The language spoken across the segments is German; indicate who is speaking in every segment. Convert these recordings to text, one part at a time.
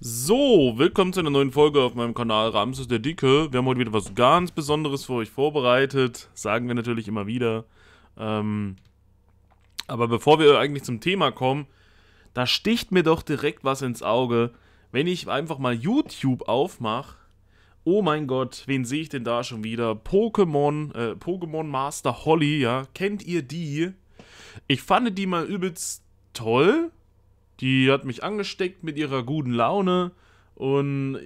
Speaker 1: So, willkommen zu einer neuen Folge auf meinem Kanal Ramses der Dicke. Wir haben heute wieder was ganz Besonderes für euch vorbereitet. Sagen wir natürlich immer wieder. Ähm, aber bevor wir eigentlich zum Thema kommen, da sticht mir doch direkt was ins Auge. Wenn ich einfach mal YouTube aufmache, oh mein Gott, wen sehe ich denn da schon wieder? Pokémon, äh, Pokémon Master Holly, ja, kennt ihr die? Ich fand die mal übelst toll, die hat mich angesteckt mit ihrer guten Laune und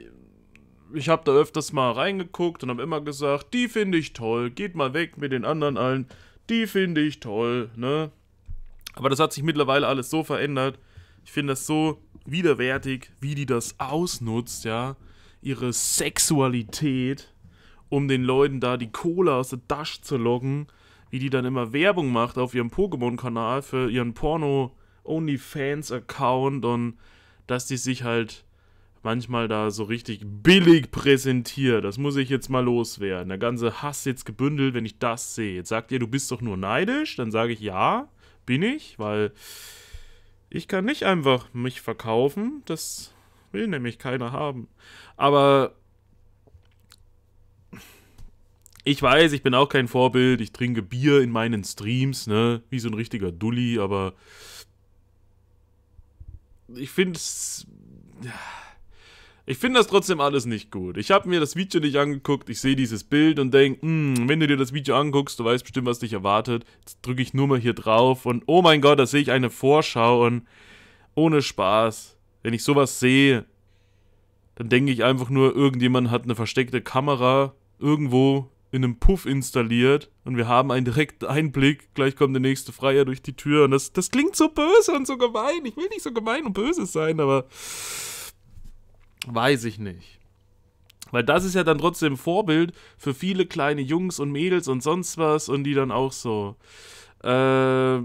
Speaker 1: ich habe da öfters mal reingeguckt und habe immer gesagt, die finde ich toll, geht mal weg mit den anderen allen, die finde ich toll, ne? Aber das hat sich mittlerweile alles so verändert. Ich finde das so widerwärtig, wie die das ausnutzt, ja, ihre Sexualität, um den Leuten da die Kohle aus der Tasche zu locken, wie die dann immer Werbung macht auf ihrem Pokémon-Kanal für ihren Porno OnlyFans-Account und dass die sich halt manchmal da so richtig billig präsentiert. Das muss ich jetzt mal loswerden. Der ganze Hass jetzt gebündelt, wenn ich das sehe. Jetzt sagt ihr, du bist doch nur neidisch. Dann sage ich, ja, bin ich, weil ich kann nicht einfach mich verkaufen. Das will nämlich keiner haben. Aber ich weiß, ich bin auch kein Vorbild. Ich trinke Bier in meinen Streams, ne? Wie so ein richtiger Dulli, aber ich finde Ich finde das trotzdem alles nicht gut. Ich habe mir das Video nicht angeguckt, ich sehe dieses Bild und denke, hm, wenn du dir das Video anguckst, du weißt bestimmt, was dich erwartet. Jetzt drücke ich nur mal hier drauf und oh mein Gott, da sehe ich eine Vorschau und ohne Spaß. Wenn ich sowas sehe, dann denke ich einfach nur, irgendjemand hat eine versteckte Kamera irgendwo in einem Puff installiert und wir haben einen direkten Einblick. Gleich kommt der nächste Freier durch die Tür und das, das klingt so böse und so gemein. Ich will nicht so gemein und böse sein, aber weiß ich nicht. Weil das ist ja dann trotzdem Vorbild für viele kleine Jungs und Mädels und sonst was und die dann auch so. Äh,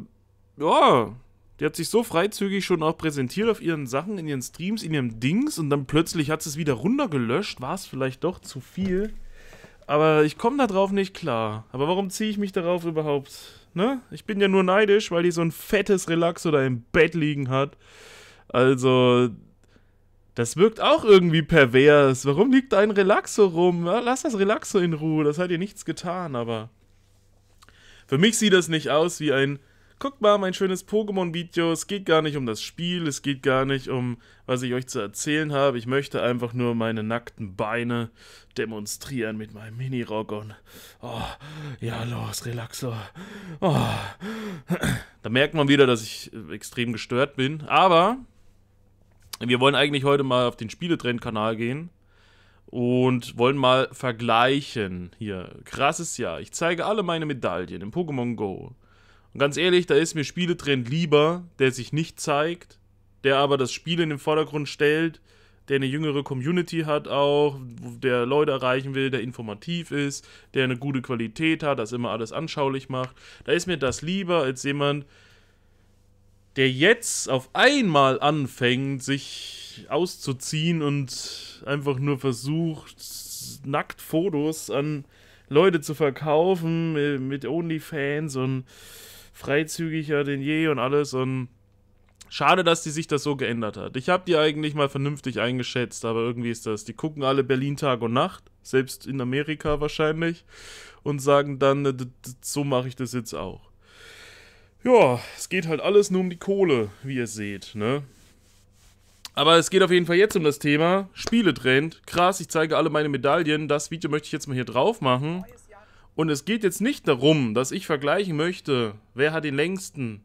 Speaker 1: ja, die hat sich so freizügig schon auch präsentiert auf ihren Sachen, in ihren Streams, in ihrem Dings und dann plötzlich hat sie es wieder runtergelöscht. War es vielleicht doch zu viel? Aber ich komme darauf nicht klar. Aber warum ziehe ich mich darauf überhaupt? Ne? Ich bin ja nur neidisch, weil die so ein fettes Relaxo da im Bett liegen hat. Also, das wirkt auch irgendwie pervers. Warum liegt da ein Relaxo rum? Ja, lass das Relaxo in Ruhe, das hat dir nichts getan, aber. Für mich sieht das nicht aus wie ein guck mal, mein schönes Pokémon-Video. Es geht gar nicht um das Spiel, es geht gar nicht um, was ich euch zu erzählen habe. Ich möchte einfach nur meine nackten Beine demonstrieren mit meinem Mini-Rock und. Oh, ja, los, Relaxo. Oh. Da merkt man wieder, dass ich äh, extrem gestört bin. Aber wir wollen eigentlich heute mal auf den Spieletrend-Kanal gehen und wollen mal vergleichen. Hier, krasses Jahr. Ich zeige alle meine Medaillen im Pokémon Go. Und ganz ehrlich, da ist mir Spieletrend lieber, der sich nicht zeigt, der aber das Spiel in den Vordergrund stellt, der eine jüngere Community hat auch, der Leute erreichen will, der informativ ist, der eine gute Qualität hat, das immer alles anschaulich macht. Da ist mir das lieber als jemand, der jetzt auf einmal anfängt, sich auszuziehen und einfach nur versucht, nackt Fotos an Leute zu verkaufen äh, mit OnlyFans und freizügiger denn je und alles und schade, dass die sich das so geändert hat. Ich habe die eigentlich mal vernünftig eingeschätzt, aber irgendwie ist das, die gucken alle Berlin Tag und Nacht, selbst in Amerika wahrscheinlich und sagen dann, äh, so mache ich das jetzt auch. Ja, es geht halt alles nur um die Kohle, wie ihr seht, ne? Aber es geht auf jeden Fall jetzt um das Thema Spieletrend. Krass, ich zeige alle meine Medaillen. Das Video möchte ich jetzt mal hier drauf machen. Und es geht jetzt nicht darum, dass ich vergleichen möchte, wer hat den längsten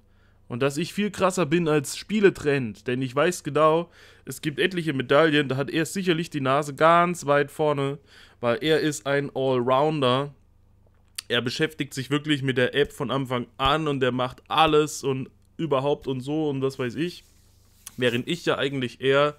Speaker 1: und dass ich viel krasser bin als Spieletrend, denn ich weiß genau, es gibt etliche Medaillen, da hat er sicherlich die Nase ganz weit vorne, weil er ist ein Allrounder. Er beschäftigt sich wirklich mit der App von Anfang an und er macht alles und überhaupt und so und was weiß ich. Während ich ja eigentlich eher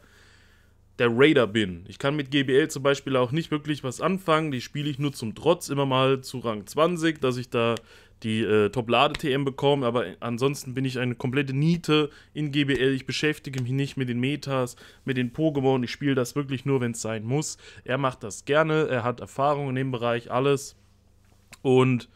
Speaker 1: der Raider bin. Ich kann mit GBL zum Beispiel auch nicht wirklich was anfangen. Die spiele ich nur zum Trotz immer mal zu Rang 20, dass ich da die äh, Top-Lade-TM bekomme. Aber ansonsten bin ich eine komplette Niete in GBL. Ich beschäftige mich nicht mit den Metas, mit den Pokémon. Ich spiele das wirklich nur, wenn es sein muss. Er macht das gerne. Er hat Erfahrung in dem Bereich, alles. Und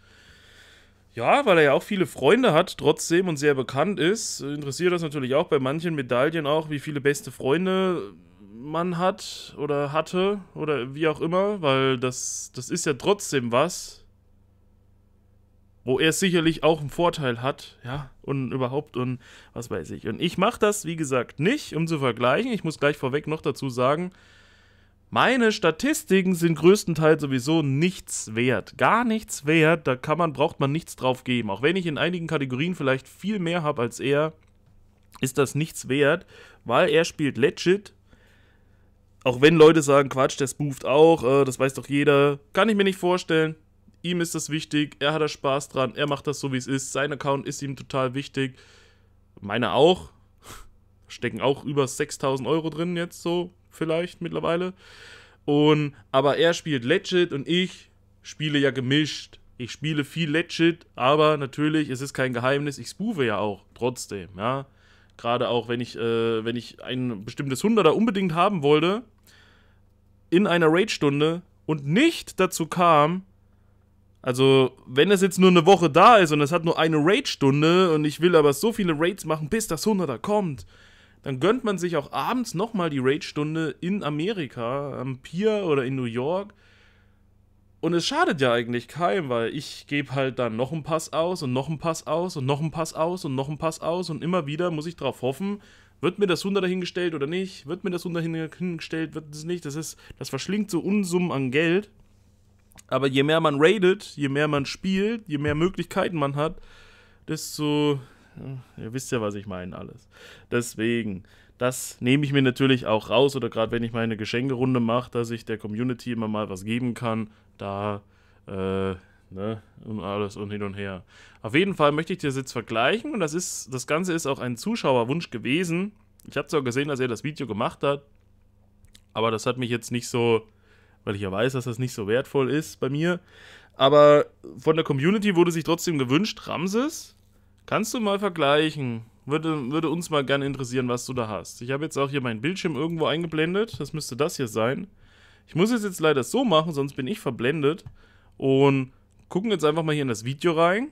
Speaker 1: ja, weil er ja auch viele Freunde hat, trotzdem und sehr bekannt ist, interessiert das natürlich auch bei manchen Medaillen auch, wie viele beste Freunde man hat oder hatte oder wie auch immer, weil das, das ist ja trotzdem was, wo er sicherlich auch einen Vorteil hat, ja, und überhaupt und was weiß ich. Und ich mache das, wie gesagt, nicht, um zu vergleichen. Ich muss gleich vorweg noch dazu sagen, meine Statistiken sind größtenteils sowieso nichts wert. Gar nichts wert, da kann man, braucht man nichts drauf geben. Auch wenn ich in einigen Kategorien vielleicht viel mehr habe als er, ist das nichts wert, weil er spielt legit auch wenn Leute sagen, Quatsch, der spooft auch, äh, das weiß doch jeder, kann ich mir nicht vorstellen. Ihm ist das wichtig, er hat da Spaß dran, er macht das so, wie es ist, sein Account ist ihm total wichtig. Meiner auch. Stecken auch über 6000 Euro drin jetzt so, vielleicht mittlerweile. Und, aber er spielt legit und ich spiele ja gemischt. Ich spiele viel legit, aber natürlich, es ist kein Geheimnis, ich spoofe ja auch trotzdem, ja. Gerade auch, wenn ich, äh, wenn ich ein bestimmtes 100er unbedingt haben wollte, in einer Raid-Stunde und nicht dazu kam, also, wenn es jetzt nur eine Woche da ist und es hat nur eine Raid-Stunde und ich will aber so viele Raids machen, bis das 100er kommt, dann gönnt man sich auch abends nochmal die Raid-Stunde in Amerika, am Pier oder in New York. Und es schadet ja eigentlich keinem, weil ich gebe halt dann noch einen Pass aus und noch einen Pass aus und noch einen Pass aus und noch einen Pass aus und immer wieder muss ich darauf hoffen, wird mir das Hunder dahingestellt oder nicht? Wird mir das Hunder dahingestellt, Wird es nicht? Das, ist, das verschlingt so Unsummen an Geld. Aber je mehr man raidet, je mehr man spielt, je mehr Möglichkeiten man hat, desto. Ja, ihr wisst ja, was ich meine, alles. Deswegen, das nehme ich mir natürlich auch raus oder gerade wenn ich meine Geschenkerunde mache, dass ich der Community immer mal was geben kann. Da. Äh, ne? Und alles und hin und her. Auf jeden Fall möchte ich dir das jetzt vergleichen und das ist, das Ganze ist auch ein Zuschauerwunsch gewesen. Ich habe zwar gesehen, dass er das Video gemacht hat, aber das hat mich jetzt nicht so, weil ich ja weiß, dass das nicht so wertvoll ist bei mir. Aber von der Community wurde sich trotzdem gewünscht, Ramses, kannst du mal vergleichen? Würde, würde uns mal gerne interessieren, was du da hast. Ich habe jetzt auch hier meinen Bildschirm irgendwo eingeblendet. Das müsste das hier sein. Ich muss es jetzt leider so machen, sonst bin ich verblendet. Und gucken jetzt einfach mal hier in das Video rein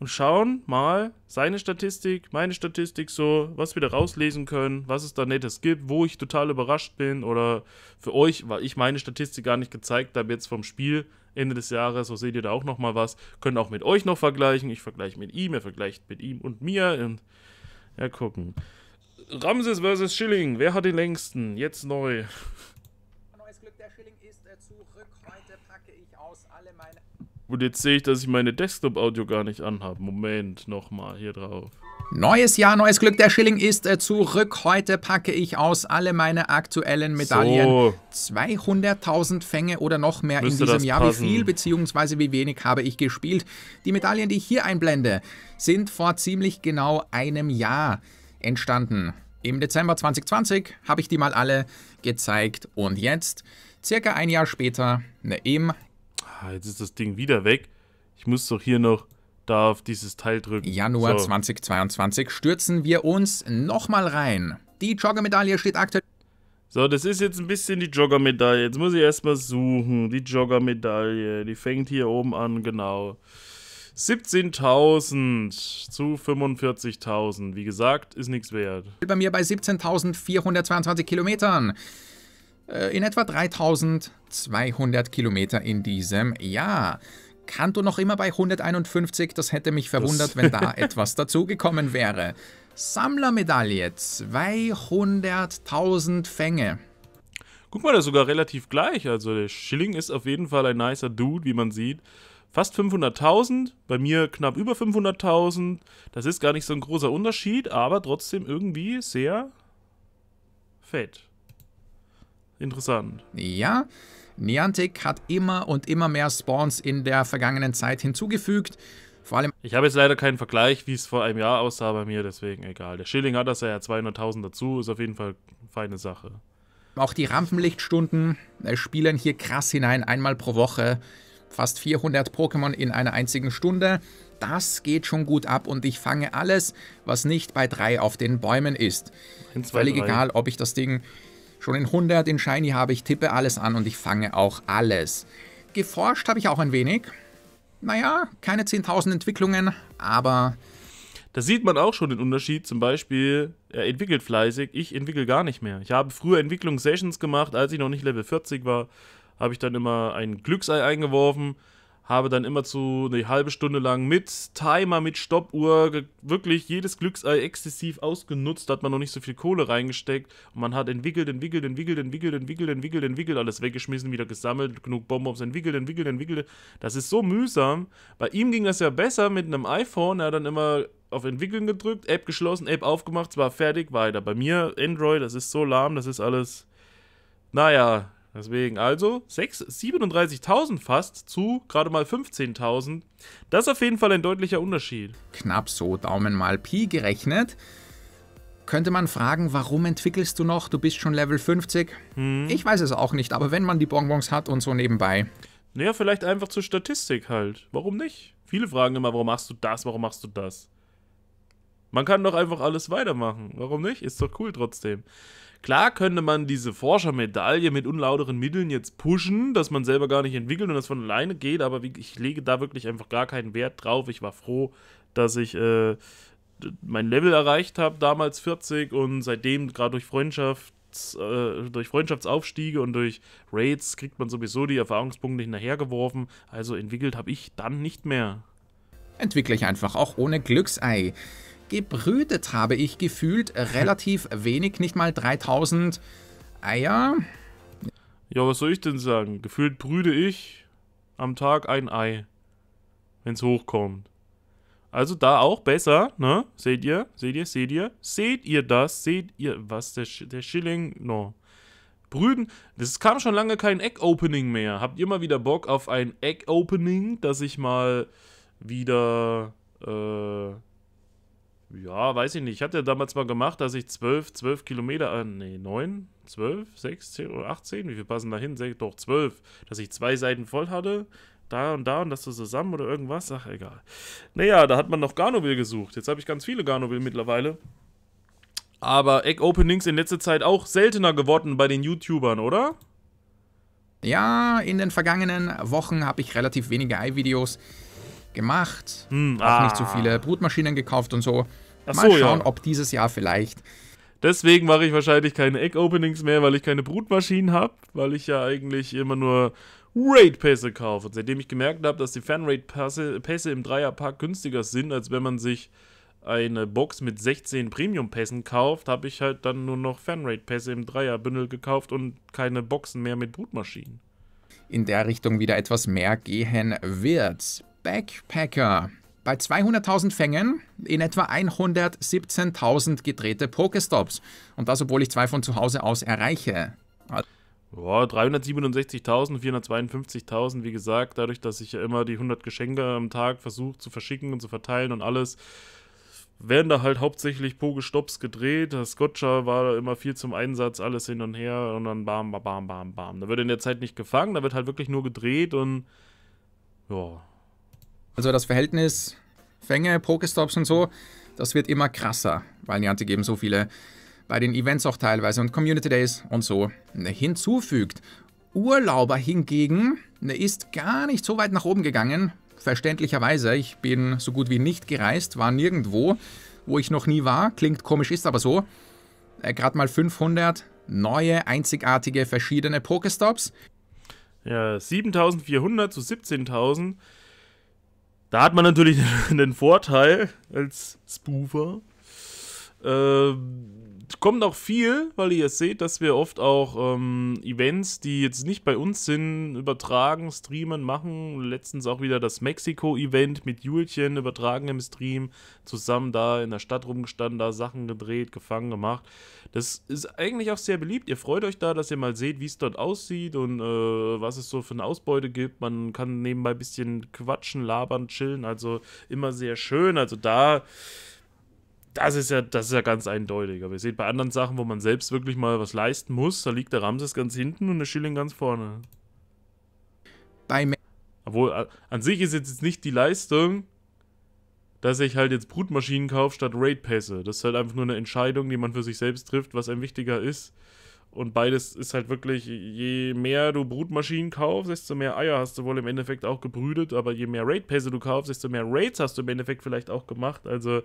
Speaker 1: und schauen mal seine Statistik, meine Statistik so, was wir da rauslesen können, was es da Nettes gibt, wo ich total überrascht bin oder für euch, weil ich meine Statistik gar nicht gezeigt habe jetzt vom Spiel Ende des Jahres, so seht ihr da auch nochmal was, können auch mit euch noch vergleichen, ich vergleiche mit ihm, er vergleicht mit ihm und mir und ja, gucken. Ramses vs. Schilling, wer hat den längsten? Jetzt neu.
Speaker 2: Neues Glück, der Schilling ist äh, zurück, heute packe ich aus alle meine...
Speaker 1: Und jetzt sehe ich, dass ich meine Desktop-Audio gar nicht anhabe. Moment, nochmal hier
Speaker 2: drauf. Neues Jahr, neues Glück. Der Schilling ist äh, zurück. Heute packe ich aus alle meine aktuellen Medaillen. So. 200.000 Fänge oder noch mehr Müsste in diesem Jahr. Passen. Wie viel bzw. wie wenig habe ich gespielt? Die Medaillen, die ich hier einblende, sind vor ziemlich genau einem Jahr entstanden. Im Dezember 2020 habe ich die mal alle gezeigt und jetzt, circa ein Jahr später, ne, im Ah, jetzt ist das Ding wieder weg. Ich muss doch hier noch da auf dieses Teil drücken. Januar so. 2022 stürzen wir uns nochmal rein. Die Joggermedaille steht aktuell. So, das ist jetzt ein bisschen die Joggermedaille. Jetzt muss ich erstmal suchen. Die Joggermedaille.
Speaker 1: Die fängt hier oben an, genau. 17.000 zu
Speaker 2: 45.000. Wie gesagt, ist nichts wert. Bei mir bei 17.422 Kilometern. Äh, in etwa 3200 Kilometer in diesem Jahr. Kanto noch immer bei 151, das hätte mich verwundert, das wenn da etwas dazugekommen wäre. Sammlermedaille, 200.000 Fänge. Guck mal, das ist sogar relativ gleich. Also der Schilling ist auf jeden Fall ein nicer Dude,
Speaker 1: wie man sieht. Fast 500.000, bei mir knapp über 500.000. Das ist gar nicht so ein großer Unterschied, aber trotzdem irgendwie sehr fett.
Speaker 2: Interessant. Ja. Niantic hat immer und immer mehr Spawns in der vergangenen Zeit hinzugefügt. Vor allem. Ich habe jetzt leider keinen Vergleich, wie es vor einem
Speaker 1: Jahr aussah bei mir, deswegen egal. Der Schilling hat das ja 200.000 dazu, ist auf jeden Fall eine feine Sache.
Speaker 2: Auch die Rampenlichtstunden äh, spielen hier krass hinein, einmal pro Woche. Fast 400 Pokémon in einer einzigen Stunde. Das geht schon gut ab und ich fange alles, was nicht bei drei auf den Bäumen ist. Völlig egal, ob ich das Ding Schon in 100 in Shiny habe ich, tippe alles an und ich fange auch alles. Geforscht habe ich auch ein wenig. Naja, keine 10.000 Entwicklungen, aber...
Speaker 1: Da sieht man auch schon den Unterschied. Zum Beispiel, er entwickelt fleißig, ich entwickle gar nicht mehr. Ich habe früher Entwicklungssessions gemacht, als ich noch nicht Level 40 war, habe ich dann immer ein Glücksei eingeworfen habe dann immer zu eine halbe Stunde lang mit Timer, mit Stoppuhr wirklich jedes Glücksei äh, exzessiv ausgenutzt. Da hat man noch nicht so viel Kohle reingesteckt. Und man hat entwickelt, entwickelt, entwickelt, entwickelt, entwickelt, entwickelt, entwickelt, alles weggeschmissen, wieder gesammelt, genug Bonbons entwickelt, entwickelt, entwickelt. Das ist so mühsam. Bei ihm ging das ja besser mit einem iPhone. Er hat dann immer auf Entwickeln gedrückt, App geschlossen, App aufgemacht, zwar fertig, weiter. Bei mir Android, das ist so lahm, das ist alles. Naja, Deswegen also 37.000 fast zu gerade mal 15.000. Das ist auf jeden Fall ein deutlicher Unterschied.
Speaker 2: Knapp so, Daumen mal Pi gerechnet. Könnte man fragen, warum entwickelst du noch? Du bist schon Level 50. Hm. Ich weiß es auch nicht, aber wenn man die Bonbons hat und so nebenbei. Naja, vielleicht
Speaker 1: einfach zur Statistik halt. Warum nicht? Viele fragen immer, warum machst du das, warum machst du das? Man kann doch einfach alles weitermachen. Warum nicht? Ist doch cool trotzdem. Klar könnte man diese Forschermedaille mit unlauteren Mitteln jetzt pushen, dass man selber gar nicht entwickelt und das von alleine geht, aber ich lege da wirklich einfach gar keinen Wert drauf. Ich war froh, dass ich äh, mein Level erreicht habe, damals 40 und seitdem gerade durch Freundschaft äh, durch Freundschaftsaufstiege und durch Raids kriegt man sowieso die Erfahrungspunkte hinterhergeworfen.
Speaker 2: Also entwickelt habe ich dann nicht mehr. Entwickle ich einfach auch ohne Glücksei. Gebrütet habe ich gefühlt relativ wenig, nicht mal 3000 Eier. Ja, was soll ich denn sagen? Gefühlt brüde ich am
Speaker 1: Tag ein Ei, wenn es hochkommt. Also da auch besser, ne? Seht ihr? Seht ihr? Seht ihr? Seht ihr das? Seht ihr, was? Der, Sch der Schilling? No. Brüden, das kam schon lange kein Egg-Opening mehr. Habt ihr mal wieder Bock auf ein Egg-Opening, dass ich mal wieder, äh, ja, weiß ich nicht. Ich hatte ja damals mal gemacht, dass ich zwölf, zwölf Kilometer, äh, nee, neun, zwölf, sechs, zehn oder achtzehn, wie viel passen da hin? Doch, zwölf, Dass ich zwei Seiten voll hatte, da und da und das so zusammen oder irgendwas. Ach, egal. Naja, da hat man noch Garnobil gesucht. Jetzt habe ich ganz viele Garnobil mittlerweile. Aber Egg-Openings in letzter Zeit auch seltener geworden
Speaker 2: bei den YouTubern, oder? Ja, in den vergangenen Wochen habe ich relativ wenige Ei-Videos gemacht, hm, auch ah. nicht so ah. viele Brutmaschinen gekauft und so. Ach Mal so, schauen, ja. ob dieses Jahr vielleicht. Deswegen mache ich wahrscheinlich keine Egg-Openings mehr,
Speaker 1: weil ich keine Brutmaschinen habe, weil ich ja eigentlich immer nur Raid-Pässe kaufe. Und seitdem ich gemerkt habe, dass die Fan-Raid-Pässe im Dreierpack günstiger sind, als wenn man sich eine Box mit 16 Premium-Pässen kauft, habe ich halt dann nur noch Fanrate-Pässe im Dreierbündel gekauft und keine Boxen mehr mit Brutmaschinen.
Speaker 2: In der Richtung wieder etwas mehr gehen wird. Backpacker. Bei 200.000 Fängen in etwa 117.000 gedrehte Pokestops. Und das, obwohl ich zwei von zu Hause aus erreiche.
Speaker 1: Boah, 367.000, 452.000, wie gesagt, dadurch, dass ich ja immer die 100 Geschenke am Tag versuche zu verschicken und zu verteilen und alles, werden da halt hauptsächlich Pokestops gedreht. Das Gotcha war immer viel zum Einsatz, alles hin und her und dann bam, bam, bam, bam, bam. Da wird in der Zeit nicht gefangen, da wird halt wirklich nur gedreht und
Speaker 2: ja, also das Verhältnis Fänge, Pokestops und so, das wird immer krasser, weil Niantic geben so viele bei den Events auch teilweise und Community Days und so ne, hinzufügt. Urlauber hingegen ne, ist gar nicht so weit nach oben gegangen. Verständlicherweise, ich bin so gut wie nicht gereist, war nirgendwo, wo ich noch nie war. Klingt komisch, ist aber so. Äh, Gerade mal 500 neue, einzigartige, verschiedene Pokestops. Ja, 7400 zu
Speaker 1: 17.000 da hat man natürlich einen Vorteil als Spoofer. Ähm, kommt auch viel, weil ihr seht, dass wir oft auch ähm, Events, die jetzt nicht bei uns sind, übertragen, streamen, machen. Letztens auch wieder das Mexiko-Event mit Julchen übertragen im Stream. Zusammen da in der Stadt rumgestanden, da Sachen gedreht, gefangen gemacht. Das ist eigentlich auch sehr beliebt. Ihr freut euch da, dass ihr mal seht, wie es dort aussieht und äh, was es so für eine Ausbeute gibt. Man kann nebenbei ein bisschen quatschen, labern, chillen. Also immer sehr schön. Also da das ist ja, das ist ja ganz eindeutig. Aber ihr seht bei anderen Sachen, wo man selbst wirklich mal was leisten muss, da liegt der Ramses ganz hinten und der Schilling ganz vorne. Bei Obwohl, an sich ist jetzt nicht die Leistung, dass ich halt jetzt Brutmaschinen kaufe statt Raid-Pässe. Das ist halt einfach nur eine Entscheidung, die man für sich selbst trifft, was einem wichtiger ist. Und beides ist halt wirklich, je mehr du Brutmaschinen kaufst, desto mehr Eier hast du wohl im Endeffekt auch gebrütet. Aber je mehr Raid-Pässe du kaufst, desto mehr Raids hast du im Endeffekt vielleicht auch gemacht. Also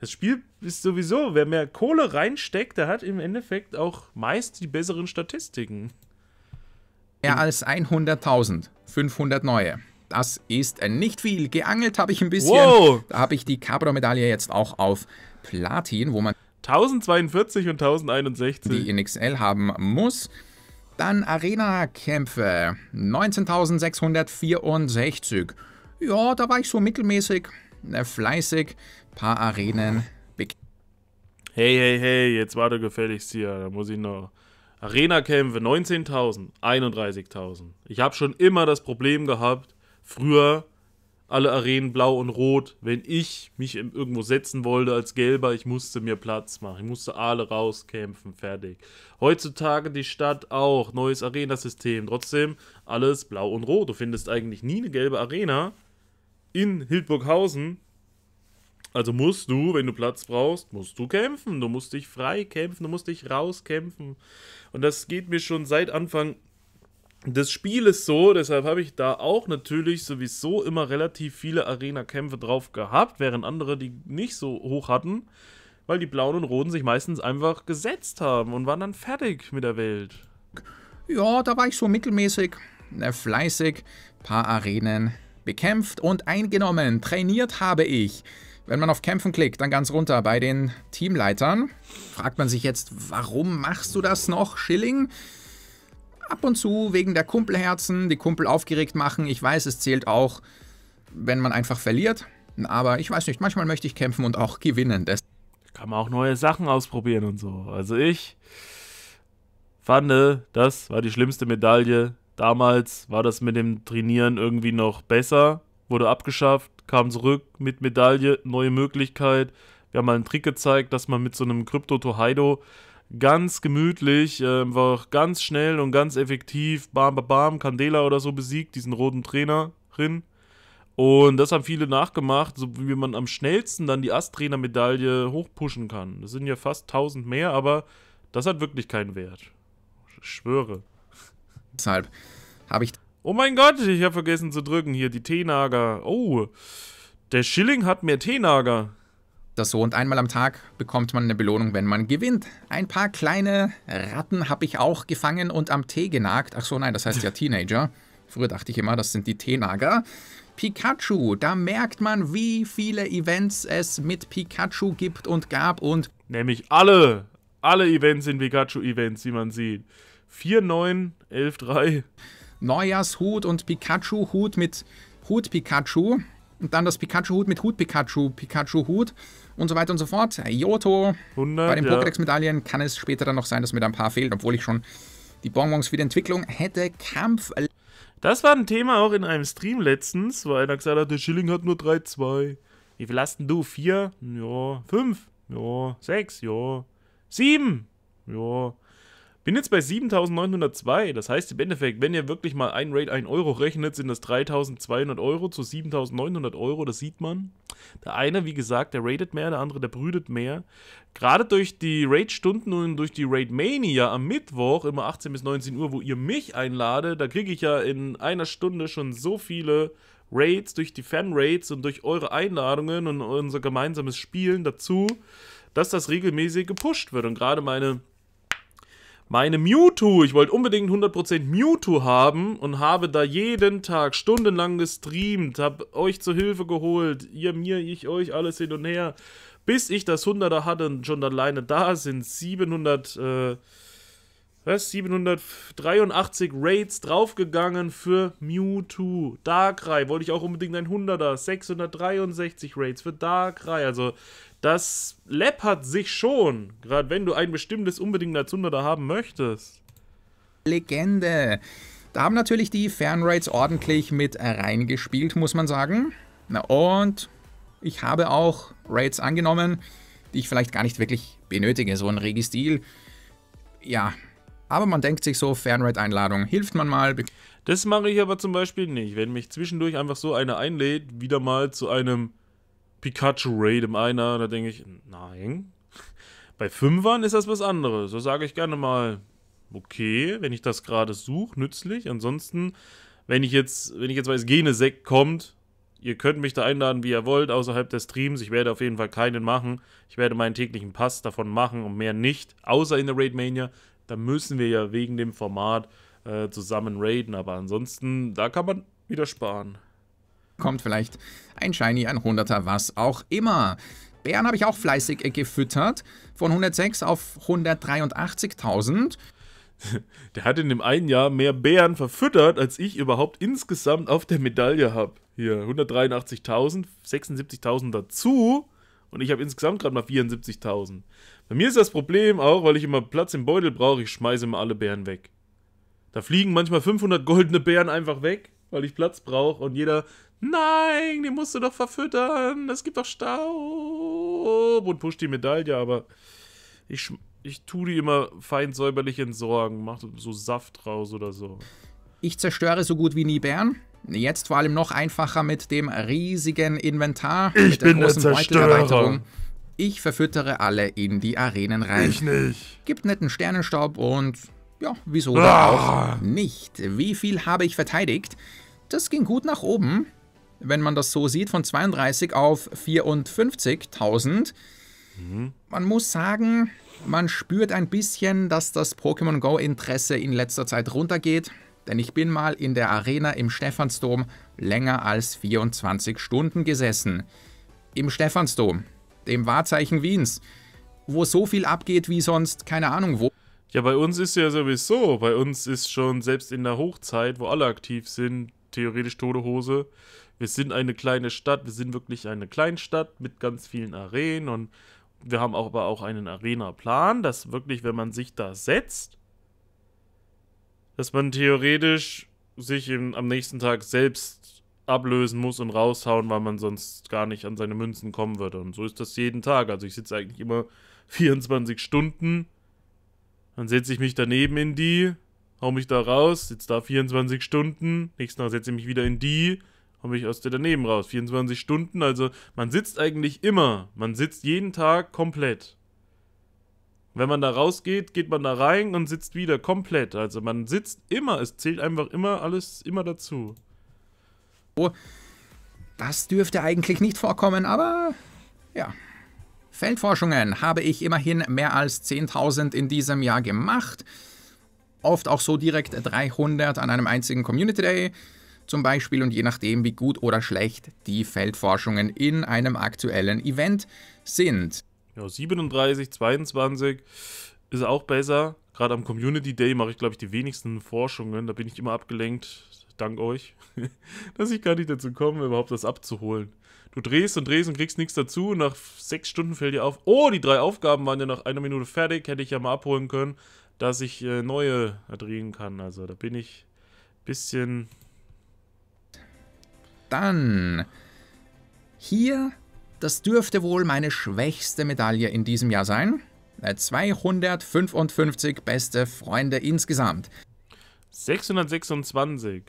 Speaker 1: das Spiel ist sowieso, wer mehr Kohle reinsteckt, der hat im Endeffekt auch meist die besseren
Speaker 2: Statistiken. Mehr als 100.500 neue. Das ist nicht viel. Geangelt habe ich ein bisschen. Wow. Da habe ich die cabra medaille jetzt auch auf Platin, wo man 1042 und 1061. Die NXL haben muss. Dann Arena-Kämpfe. 19.664. Ja, da war ich so mittelmäßig, äh, fleißig, paar Arenen.
Speaker 1: Hey, hey, hey, jetzt warte gefälligst hier, da muss ich noch. Arena-Kämpfe 19.000, 31.000. Ich habe schon immer das Problem gehabt, früher alle Arenen blau und rot. Wenn ich mich irgendwo setzen wollte als Gelber, ich musste mir Platz machen. Ich musste alle rauskämpfen, fertig. Heutzutage die Stadt auch, neues Arenasystem. Trotzdem alles blau und rot. Du findest eigentlich nie eine gelbe Arena in Hildburghausen. Also musst du, wenn du Platz brauchst, musst du kämpfen. Du musst dich frei kämpfen, du musst dich rauskämpfen. Und das geht mir schon seit Anfang das Spiel ist so, deshalb habe ich da auch natürlich sowieso immer relativ viele Arena-Kämpfe drauf gehabt, während andere die nicht so hoch hatten, weil die Blauen und Roten sich meistens einfach gesetzt haben und waren dann fertig mit der Welt.
Speaker 2: Ja, da war ich so mittelmäßig, äh, fleißig, paar Arenen bekämpft und eingenommen. Trainiert habe ich. Wenn man auf Kämpfen klickt, dann ganz runter bei den Teamleitern. Fragt man sich jetzt, warum machst du das noch, Schilling? ab und zu wegen der Kumpelherzen die Kumpel aufgeregt machen. Ich weiß, es zählt auch, wenn man einfach verliert. Aber ich weiß nicht, manchmal möchte ich kämpfen und auch gewinnen. Das Kann man auch neue Sachen ausprobieren und so. Also ich fand,
Speaker 1: das war die schlimmste Medaille. Damals war das mit dem Trainieren irgendwie noch besser, wurde abgeschafft, kam zurück mit Medaille, neue Möglichkeit. Wir haben mal einen Trick gezeigt, dass man mit so einem Krypto-Tohaido ganz gemütlich, äh, einfach ganz schnell und ganz effektiv, bam, bam, bam, Candela oder so besiegt, diesen roten Trainerin. Und das haben viele nachgemacht, so wie man am schnellsten dann die Ast-Trainer-Medaille hochpushen kann. Das sind ja fast 1000 mehr, aber das hat wirklich keinen Wert. Ich schwöre. Deshalb habe ich. Oh mein Gott, ich habe vergessen zu drücken hier,
Speaker 2: die Teenager. Oh, der Schilling hat mehr Teenager das so. Und einmal am Tag bekommt man eine Belohnung, wenn man gewinnt. Ein paar kleine Ratten habe ich auch gefangen und am Tee genagt. Ach so, nein, das heißt ja Teenager. Früher dachte ich immer, das sind die Teenager. Pikachu, da merkt man, wie viele Events es mit Pikachu gibt und gab und.
Speaker 1: Nämlich alle! Alle Events sind Pikachu-Events, wie man sieht.
Speaker 2: 4, 9, 11, 3. Neujahrshut und Pikachu-Hut mit Hut Pikachu. Und dann das Pikachu-Hut mit Hut Pikachu, Pikachu-Hut und so weiter und so fort. Yoto. 100, Bei den ja. Pokédex-Medaillen kann es später dann noch sein, dass mir da ein paar fehlen, obwohl ich schon die Bonbons für die Entwicklung hätte. Kampf. Das war ein Thema auch in einem Stream
Speaker 1: letztens, wo einer gesagt hat, der Schilling hat nur 3-2. Wie viel hast denn du? 4? Ja. 5? Ja. 6? Ja. 7? Ja. Bin jetzt bei 7.902, das heißt im Endeffekt, wenn ihr wirklich mal ein Raid 1 Euro rechnet, sind das 3.200 Euro zu 7.900 Euro, das sieht man. Der eine, wie gesagt, der raidet mehr, der andere, der brütet mehr. Gerade durch die Raid-Stunden und durch die Raid-Mania am Mittwoch, immer 18 bis 19 Uhr, wo ihr mich einladet, da kriege ich ja in einer Stunde schon so viele Raids, durch die Fan-Raids und durch eure Einladungen und unser gemeinsames Spielen dazu, dass das regelmäßig gepusht wird. Und gerade meine meine Mewtwo. Ich wollte unbedingt 100% Mewtwo haben und habe da jeden Tag stundenlang gestreamt, habe euch zur Hilfe geholt, ihr mir, ich euch, alles hin und her. Bis ich das 100er hatte und schon alleine da sind 700, äh, was, 783 Raids draufgegangen für Mewtwo. Darkrai wollte ich auch unbedingt ein 100er. 663 Raids für Darkrai. Also das läppert sich schon, gerade wenn du ein bestimmtes unbedingt als Zunder da haben möchtest.
Speaker 2: Legende. Da haben natürlich die Fanrates ordentlich mit reingespielt, muss man sagen. Na und ich habe auch Raids angenommen, die ich vielleicht gar nicht wirklich benötige, so ein Registil. Ja, aber man denkt sich so, Fanraid-Einladung, hilft man mal. Das mache ich aber zum Beispiel nicht, wenn mich zwischendurch
Speaker 1: einfach so einer einlädt, wieder mal zu einem Pikachu Raid im Einer, da denke ich, nein. Bei Fünfern ist das was anderes. Da sage ich gerne mal, okay, wenn ich das gerade suche, nützlich. Ansonsten, wenn ich jetzt, wenn ich jetzt weiß, Genesekt kommt, ihr könnt mich da einladen, wie ihr wollt, außerhalb des Streams. Ich werde auf jeden Fall keinen machen. Ich werde meinen täglichen Pass davon machen und mehr nicht, außer in der Raid Mania. Da müssen wir ja wegen
Speaker 2: dem Format äh, zusammen raiden. Aber ansonsten, da kann man wieder sparen kommt vielleicht ein Shiny, ein 100er, was auch immer. Bären habe ich auch fleißig gefüttert, von 106 auf 183.000.
Speaker 1: Der hat in dem einen Jahr mehr Bären verfüttert, als ich überhaupt insgesamt auf der Medaille habe. Hier 183.000, 76.000 dazu und ich habe insgesamt gerade mal 74.000. Bei mir ist das Problem auch, weil ich immer Platz im Beutel brauche, ich schmeiße immer alle Bären weg. Da fliegen manchmal 500 goldene Bären einfach weg, weil ich Platz brauche und jeder Nein, die musst du doch verfüttern. Es gibt doch Staub. Und pusht die Medaille, aber ich, ich tue die immer fein säuberlich entsorgen. Mach so Saft raus oder so.
Speaker 2: Ich zerstöre so gut wie nie Bären. Jetzt vor allem noch einfacher mit dem riesigen Inventar. Ich mit der bin großen der Zerstörer. Ich verfüttere alle in die Arenen rein. Ich nicht. Gibt netten Sternenstaub und ja, wieso ah. auch nicht. Wie viel habe ich verteidigt? Das ging gut nach oben wenn man das so sieht, von 32 auf 54.000. Mhm. Man muss sagen, man spürt ein bisschen, dass das Pokémon Go-Interesse in letzter Zeit runtergeht, denn ich bin mal in der Arena im Stephansdom länger als 24 Stunden gesessen. Im Stephansdom, dem Wahrzeichen Wiens, wo so viel abgeht wie sonst, keine Ahnung wo. Ja, bei uns ist ja sowieso,
Speaker 1: bei uns ist schon selbst in der Hochzeit, wo alle aktiv sind, theoretisch tote Hose, wir sind eine kleine Stadt, wir sind wirklich eine Kleinstadt mit ganz vielen Arenen und wir haben aber auch einen Arena-Plan, dass wirklich, wenn man sich da setzt, dass man theoretisch sich im, am nächsten Tag selbst ablösen muss und raushauen, weil man sonst gar nicht an seine Münzen kommen würde. Und so ist das jeden Tag. Also ich sitze eigentlich immer 24 Stunden, dann setze ich mich daneben in die, hau mich da raus, sitze da 24 Stunden, nächsten Tag setze ich mich wieder in die, komme ich aus der daneben raus. 24 Stunden, also man sitzt eigentlich immer. Man sitzt jeden Tag komplett. Wenn man da rausgeht, geht man da rein und sitzt wieder komplett. Also man sitzt immer. Es zählt einfach immer alles immer dazu. Oh,
Speaker 2: das dürfte eigentlich nicht vorkommen, aber ja. Feldforschungen habe ich immerhin mehr als 10.000 in diesem Jahr gemacht. Oft auch so direkt 300 an einem einzigen Community Day zum Beispiel und je nachdem, wie gut oder schlecht die Feldforschungen in einem aktuellen Event sind. Ja, 37, 22 ist auch besser. Gerade am Community Day mache ich,
Speaker 1: glaube ich, die wenigsten Forschungen. Da bin ich immer abgelenkt, dank euch, dass ich gar nicht dazu komme, überhaupt das abzuholen. Du drehst und drehst und kriegst nichts dazu. nach sechs Stunden fällt dir auf, oh, die drei Aufgaben waren ja nach einer Minute fertig. Hätte ich ja mal abholen können, dass ich äh, neue drehen kann. Also da bin ich ein bisschen
Speaker 2: dann hier, das dürfte wohl meine schwächste Medaille in diesem Jahr sein. 255 beste Freunde insgesamt. 626.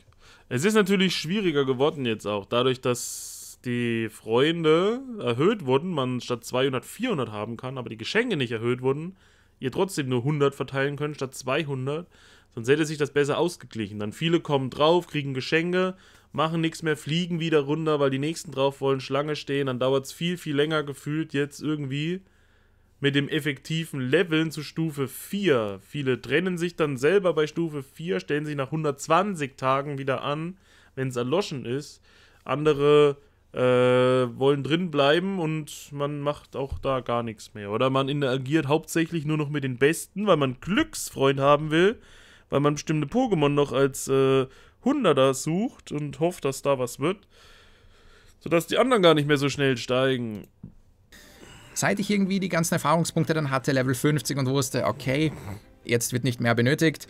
Speaker 2: Es ist natürlich schwieriger geworden jetzt
Speaker 1: auch, dadurch, dass die Freunde erhöht wurden, man statt 200 400 haben kann, aber die Geschenke nicht erhöht wurden, ihr trotzdem nur 100 verteilen könnt statt 200, sonst hätte sich das besser ausgeglichen. Dann viele kommen drauf, kriegen Geschenke, machen nichts mehr, fliegen wieder runter, weil die nächsten drauf wollen, Schlange stehen, dann dauert es viel, viel länger gefühlt jetzt irgendwie mit dem effektiven Leveln zu Stufe 4. Viele trennen sich dann selber bei Stufe 4, stellen sich nach 120 Tagen wieder an, wenn es erloschen ist. Andere äh, wollen drin bleiben und man macht auch da gar nichts mehr. Oder man interagiert hauptsächlich nur noch mit den Besten, weil man Glücksfreund haben will, weil man bestimmte Pokémon noch als äh, Hunderter sucht und hofft, dass da was wird,
Speaker 2: sodass die anderen gar nicht mehr so schnell steigen. Seit ich irgendwie die ganzen Erfahrungspunkte dann hatte, Level 50 und wusste, okay, jetzt wird nicht mehr benötigt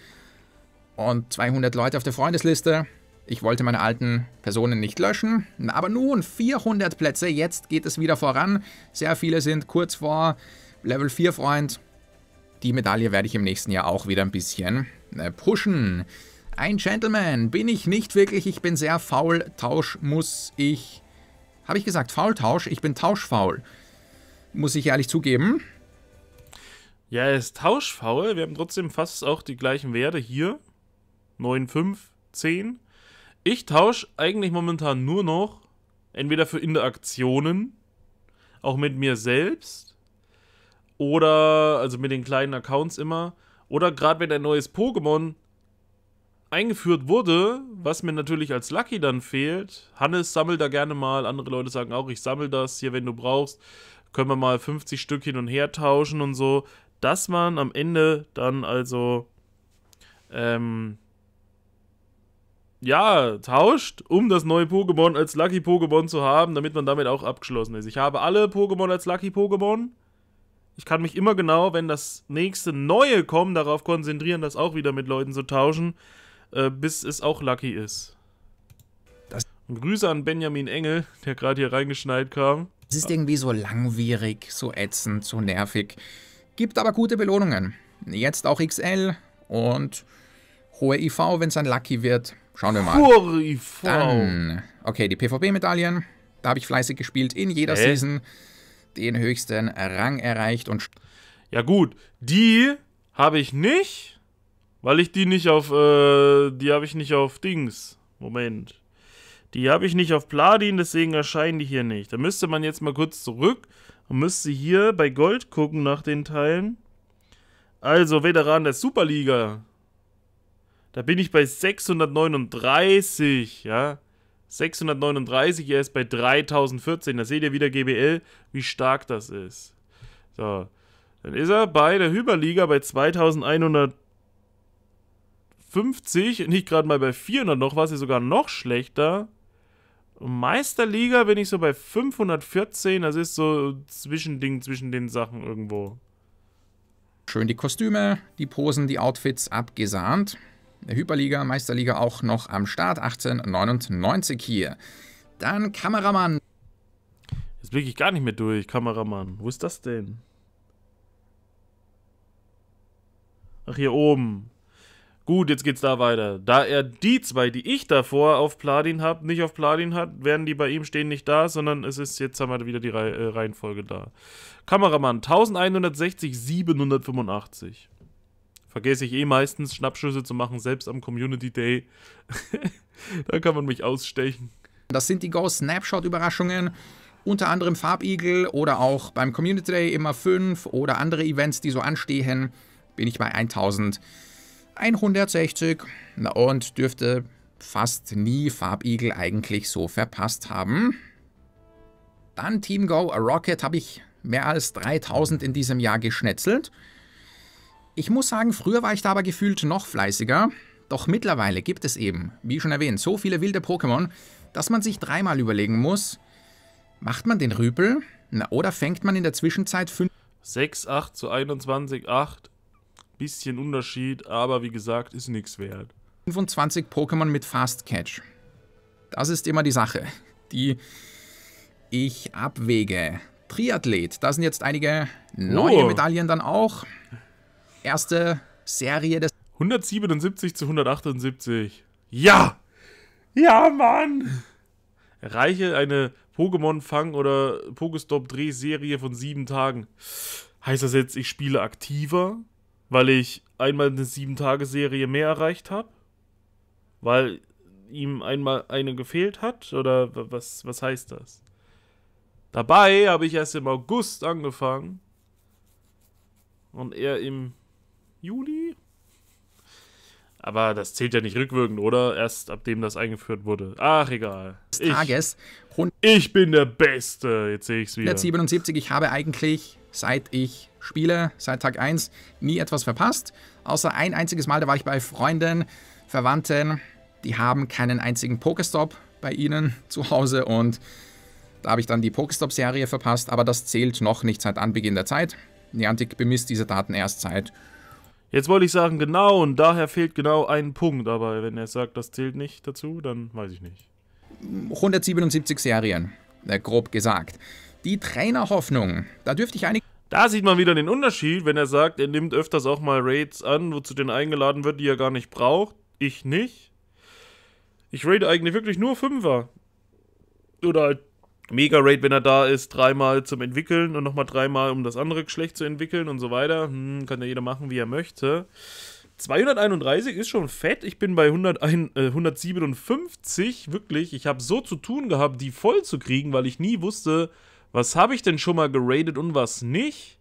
Speaker 2: und 200 Leute auf der Freundesliste, ich wollte meine alten Personen nicht löschen, aber nun 400 Plätze, jetzt geht es wieder voran. Sehr viele sind kurz vor Level 4 Freund. Die Medaille werde ich im nächsten Jahr auch wieder ein bisschen äh, pushen. Ein Gentleman bin ich nicht wirklich, ich bin sehr faul. Tausch muss ich... Habe ich gesagt Faultausch? Ich bin tauschfaul. Muss ich ehrlich zugeben.
Speaker 1: Ja, er ist tauschfaul. Wir haben trotzdem fast auch die gleichen Werte hier. 9, 5, 10. Ich tausche eigentlich momentan nur noch entweder für Interaktionen, auch mit mir selbst, oder also mit den kleinen Accounts immer, oder gerade wenn ein neues Pokémon eingeführt wurde, was mir natürlich als Lucky dann fehlt. Hannes sammelt da gerne mal, andere Leute sagen auch, ich sammle das hier, wenn du brauchst. Können wir mal 50 Stück hin und her tauschen und so. Dass man am Ende dann also ähm, ja, tauscht, um das neue Pokémon als Lucky Pokémon zu haben, damit man damit auch abgeschlossen ist. Ich habe alle Pokémon als Lucky Pokémon. Ich kann mich immer genau, wenn das nächste neue kommt, darauf konzentrieren, das auch wieder mit Leuten zu tauschen. Äh, bis es auch Lucky ist. Und Grüße an
Speaker 2: Benjamin Engel, der gerade hier reingeschneit kam. Es ist irgendwie so langwierig, so ätzend, so nervig. Gibt aber gute Belohnungen. Jetzt auch XL und hohe IV, wenn es ein Lucky wird. Schauen wir mal. Hohe IV. Dann, okay, die PvP-Medaillen. Da habe ich fleißig gespielt in jeder Hä? Season. Den höchsten Rang erreicht und... Ja gut, die habe ich nicht. Weil ich die
Speaker 1: nicht auf, äh, die habe ich nicht auf Dings. Moment. Die habe ich nicht auf Pladin, deswegen erscheinen die hier nicht. Da müsste man jetzt mal kurz zurück und müsste hier bei Gold gucken nach den Teilen. Also, Veteran der Superliga. Da bin ich bei 639, ja. 639, er ist bei 3014. Da seht ihr wieder GBL, wie stark das ist. So, dann ist er bei der Hyperliga bei 2100. 50, nicht gerade mal bei 400 noch, war es sogar noch schlechter. Meisterliga bin ich so bei 514, das ist so Zwischending zwischen den Sachen
Speaker 2: irgendwo. Schön die Kostüme, die Posen, die Outfits abgesahnt. Hyperliga, Meisterliga auch noch am Start, 1899 hier. Dann Kameramann. Jetzt blicke ich gar nicht mehr durch, Kameramann. Wo ist das denn?
Speaker 1: Ach, hier oben. Gut, jetzt geht's da weiter. Da er die zwei, die ich davor auf Platin habe, nicht auf Platin hat, werden die bei ihm stehen nicht da, sondern es ist, jetzt haben wir wieder die Re äh, Reihenfolge da. Kameramann 1160, 785. Vergesse ich eh meistens, Schnappschüsse zu
Speaker 2: machen, selbst am Community Day. da kann man mich ausstechen. Das sind die Go Snapshot Überraschungen unter anderem Farbigel oder auch beim Community Day immer 5 oder andere Events, die so anstehen, bin ich bei 1000. 160 und dürfte fast nie Farbigel eigentlich so verpasst haben. Dann Team Go Rocket habe ich mehr als 3000 in diesem Jahr geschnetzelt. Ich muss sagen, früher war ich da aber gefühlt noch fleißiger. Doch mittlerweile gibt es eben, wie schon erwähnt, so viele wilde Pokémon, dass man sich dreimal überlegen muss, macht man den Rüpel oder fängt man in der Zwischenzeit 5...
Speaker 1: 6, 8 zu 21, 8. Bisschen Unterschied, aber wie gesagt, ist
Speaker 2: nichts wert. 25 Pokémon mit Fast Catch. Das ist immer die Sache, die ich abwäge. Triathlet, da sind jetzt einige neue oh. Medaillen dann auch. Erste Serie des... 177
Speaker 1: zu 178. Ja!
Speaker 2: Ja, Mann!
Speaker 1: Erreiche eine Pokémon-Fang- oder Pokestop-Drehserie von sieben Tagen. Heißt das jetzt, ich spiele aktiver? weil ich einmal eine Sieben-Tage-Serie mehr erreicht habe, weil ihm einmal eine gefehlt hat? Oder was, was heißt das? Dabei habe ich erst im August angefangen und er im Juli? Aber das zählt ja nicht rückwirkend, oder? Erst ab dem das eingeführt wurde. Ach, egal. Ich, Tages.
Speaker 2: Ich bin der Beste. Jetzt sehe ich es wieder. 177. Ich habe eigentlich, seit ich Spiele seit Tag 1 nie etwas verpasst. Außer ein einziges Mal, da war ich bei Freunden, Verwandten. Die haben keinen einzigen Pokestop bei ihnen zu Hause und da habe ich dann die Pokestop-Serie verpasst, aber das zählt noch nicht seit Anbeginn der Zeit. Niantic bemisst diese Daten erst seit. Jetzt wollte ich sagen, genau, und daher fehlt
Speaker 1: genau ein Punkt, aber wenn er sagt, das zählt nicht dazu, dann weiß ich nicht.
Speaker 2: 177 Serien, äh, grob gesagt. Die Trainerhoffnung, da dürfte
Speaker 1: ich einige. Da sieht man wieder den Unterschied, wenn er sagt, er nimmt öfters auch mal Raids an, wozu den eingeladen wird, die er gar nicht braucht. Ich nicht. Ich raide eigentlich wirklich nur Fünfer. Oder halt Mega Raid, wenn er da ist, dreimal zum Entwickeln und nochmal dreimal, um das andere Geschlecht zu entwickeln und so weiter. Hm, kann ja jeder machen, wie er möchte. 231 ist schon fett. Ich bin bei 101, äh, 157. Wirklich, ich habe so zu tun gehabt, die voll zu kriegen, weil ich nie wusste, was habe ich denn schon mal geradet und was nicht?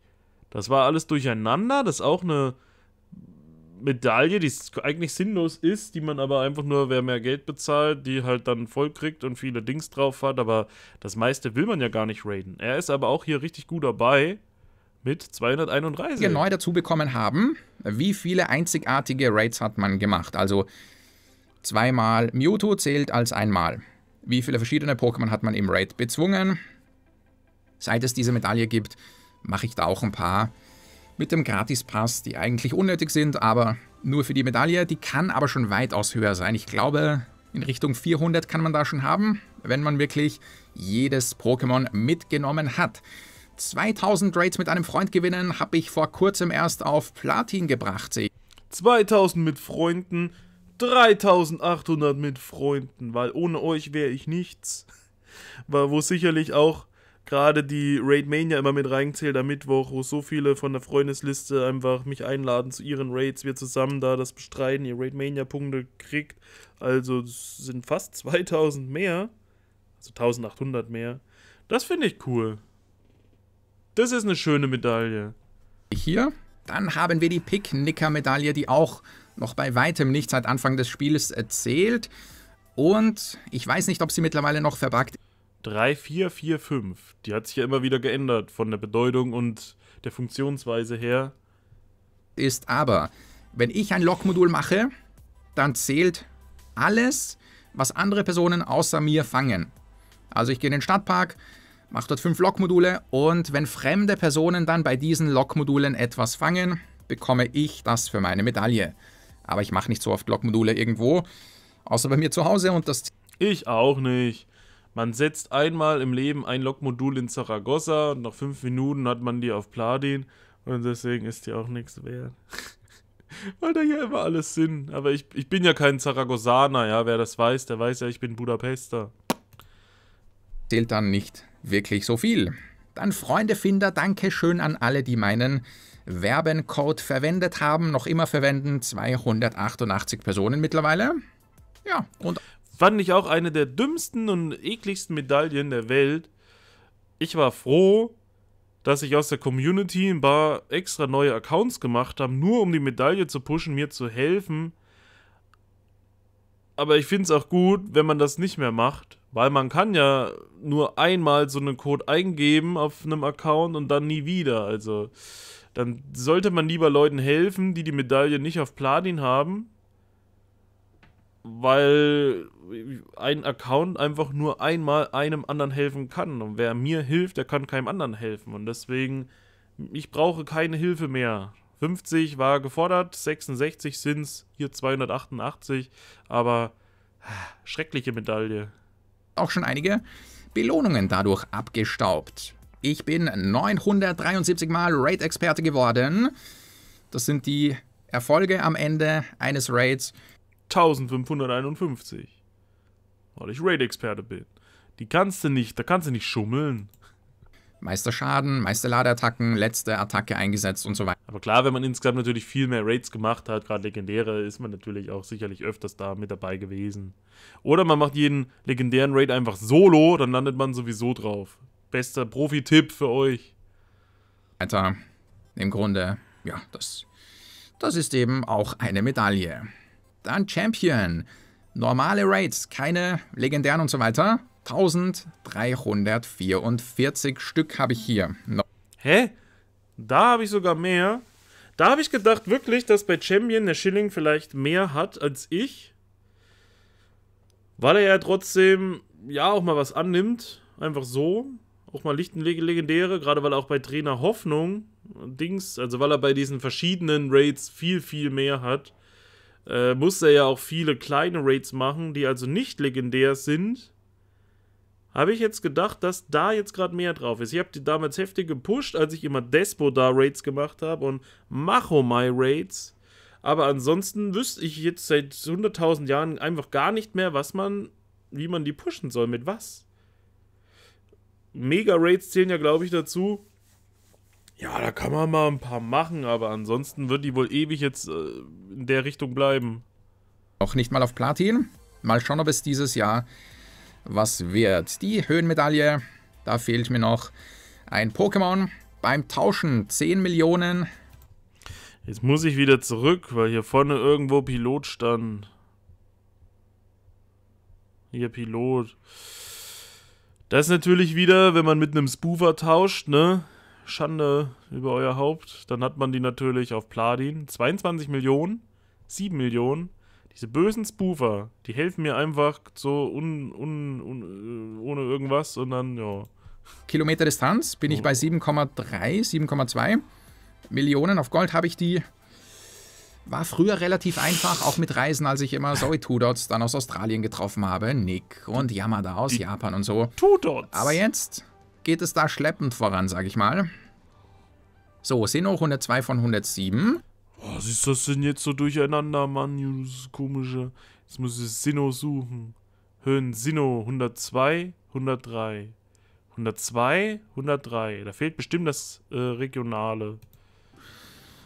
Speaker 1: Das war alles durcheinander. Das ist auch eine Medaille, die eigentlich sinnlos ist, die man aber einfach nur, wer mehr Geld bezahlt, die halt dann voll kriegt und viele Dings drauf hat. Aber das meiste will man ja gar nicht raiden. Er ist aber auch hier richtig gut dabei
Speaker 2: mit 231. Wir neu dazu bekommen haben, wie viele einzigartige Raids hat man gemacht? Also zweimal Mewtwo zählt als einmal. Wie viele verschiedene Pokémon hat man im Raid bezwungen? seit es diese Medaille gibt, mache ich da auch ein paar mit dem Gratispass, die eigentlich unnötig sind, aber nur für die Medaille. Die kann aber schon weitaus höher sein. Ich glaube, in Richtung 400 kann man da schon haben, wenn man wirklich jedes Pokémon mitgenommen hat. 2000 Raids mit einem Freund gewinnen habe ich vor kurzem erst auf Platin gebracht. 2000 mit Freunden,
Speaker 1: 3800 mit Freunden, weil ohne euch wäre ich nichts. War wo sicherlich auch gerade die Raid Mania immer mit reingezählt am Mittwoch, wo so viele von der Freundesliste einfach mich einladen zu ihren Raids, wir zusammen da das bestreiten, ihr Raid Mania Punkte kriegt. Also sind fast 2000 mehr, also
Speaker 2: 1800 mehr. Das finde ich cool. Das ist eine schöne Medaille. Hier, dann haben wir die Picknicker-Medaille, die auch noch bei weitem nicht seit Anfang des Spiels erzählt. Äh, Und ich weiß nicht, ob sie mittlerweile noch verbuggt 3445. Die hat sich ja immer wieder geändert von der Bedeutung und der Funktionsweise her. Ist aber, wenn ich ein Lokmodul mache, dann zählt alles, was andere Personen außer mir fangen. Also ich gehe in den Stadtpark, mache dort fünf Lokmodule und wenn fremde Personen dann bei diesen Lokmodulen etwas fangen, bekomme ich das für meine Medaille. Aber ich mache nicht so oft Lokmodule irgendwo, außer bei mir zu Hause und das... Ich auch nicht.
Speaker 1: Man setzt einmal im Leben ein Lokmodul in Zaragoza und nach fünf Minuten hat man die auf Platin und deswegen ist die auch nichts wert. Weil da ja immer alles Sinn. Aber ich, ich bin ja kein Zaragozaner, ja. Wer das weiß, der weiß ja, ich bin Budapester.
Speaker 2: Zählt dann nicht wirklich so viel. Dann Freundefinder, danke schön an alle, die meinen Werbencode verwendet haben. Noch immer verwenden 288 Personen mittlerweile. Ja,
Speaker 1: und Fand ich auch eine der dümmsten und ekligsten Medaillen der Welt. Ich war froh, dass ich aus der Community ein paar extra neue Accounts gemacht habe, nur um die Medaille zu pushen, mir zu helfen. Aber ich finde es auch gut, wenn man das nicht mehr macht, weil man kann ja nur einmal so einen Code eingeben auf einem Account und dann nie wieder. Also dann sollte man lieber Leuten helfen, die die Medaille nicht auf Platin haben, weil ein Account einfach nur einmal einem anderen helfen kann. Und wer mir hilft, der kann keinem anderen helfen. Und deswegen, ich brauche keine Hilfe mehr. 50 war gefordert, 66 sind es, hier 288, aber ah, schreckliche Medaille.
Speaker 2: Auch schon einige Belohnungen dadurch abgestaubt. Ich bin 973 Mal Raid-Experte geworden. Das sind die Erfolge am Ende eines Raids. 1551.
Speaker 1: Weil ich Raid-Experte bin. Die
Speaker 2: kannst du nicht, da kannst du nicht schummeln. Meisterschaden, Meisterladeattacken, letzte Attacke eingesetzt und so weiter.
Speaker 1: Aber klar, wenn man insgesamt natürlich viel mehr Raids gemacht hat, gerade legendäre, ist man natürlich auch sicherlich öfters da mit dabei gewesen. Oder man macht jeden legendären Raid einfach solo, dann landet man sowieso drauf. Bester Profi-Tipp für euch.
Speaker 2: Alter, im Grunde, ja, das, das ist eben auch eine Medaille. Dann Champion. Normale Raids, keine legendären und so weiter. 1344 Stück habe ich hier. No. Hä?
Speaker 1: Da habe ich sogar mehr. Da habe ich gedacht wirklich, dass bei Champion der Schilling vielleicht mehr hat als ich. Weil er ja trotzdem, ja, auch mal was annimmt. Einfach so. Auch mal Lichtenlegendäre, gerade weil er auch bei Trainer Hoffnung Dings, also weil er bei diesen verschiedenen Raids viel, viel mehr hat äh, muss er ja auch viele kleine Raids machen, die also nicht legendär sind. Habe ich jetzt gedacht, dass da jetzt gerade mehr drauf ist. Ich habe die damals heftig gepusht, als ich immer Despodar-Raids gemacht habe und Macho Machomai-Raids. Aber ansonsten wüsste ich jetzt seit 100.000 Jahren einfach gar nicht mehr, was man, wie man die pushen soll, mit was. Mega-Raids zählen ja, glaube ich, dazu. Ja, da kann man mal ein paar machen, aber ansonsten wird die wohl ewig jetzt äh, in der Richtung bleiben.
Speaker 2: Noch nicht mal auf Platin. Mal schauen, ob es dieses Jahr was wird. Die Höhenmedaille, da fehlt mir noch ein Pokémon. Beim Tauschen 10 Millionen. Jetzt muss ich wieder zurück, weil hier vorne irgendwo Pilot
Speaker 1: stand. Hier Pilot. Das ist natürlich wieder, wenn man mit einem Spoofer tauscht, ne? Schande über euer Haupt. Dann hat man die natürlich auf Platin. 22 Millionen, 7 Millionen. Diese bösen Spoofer, die helfen mir einfach so un, un, un, äh, ohne
Speaker 2: irgendwas und dann, ja. Kilometer Distanz bin ich oh. bei 7,3, 7,2 Millionen. Auf Gold habe ich die. War früher relativ einfach, auch mit Reisen, als ich immer Zoe Tudots dann aus Australien getroffen habe. Nick und Yamada aus die Japan und so. Tudots! Aber jetzt geht es da schleppend voran, sag ich mal. So, Seno 102 von 107. was ist das denn jetzt so durcheinander, Mann? Das
Speaker 1: komische. Jetzt muss ich Sinnoh suchen. Höhen Sinnoh 102, 103. 102, 103. Da fehlt bestimmt das äh, Regionale.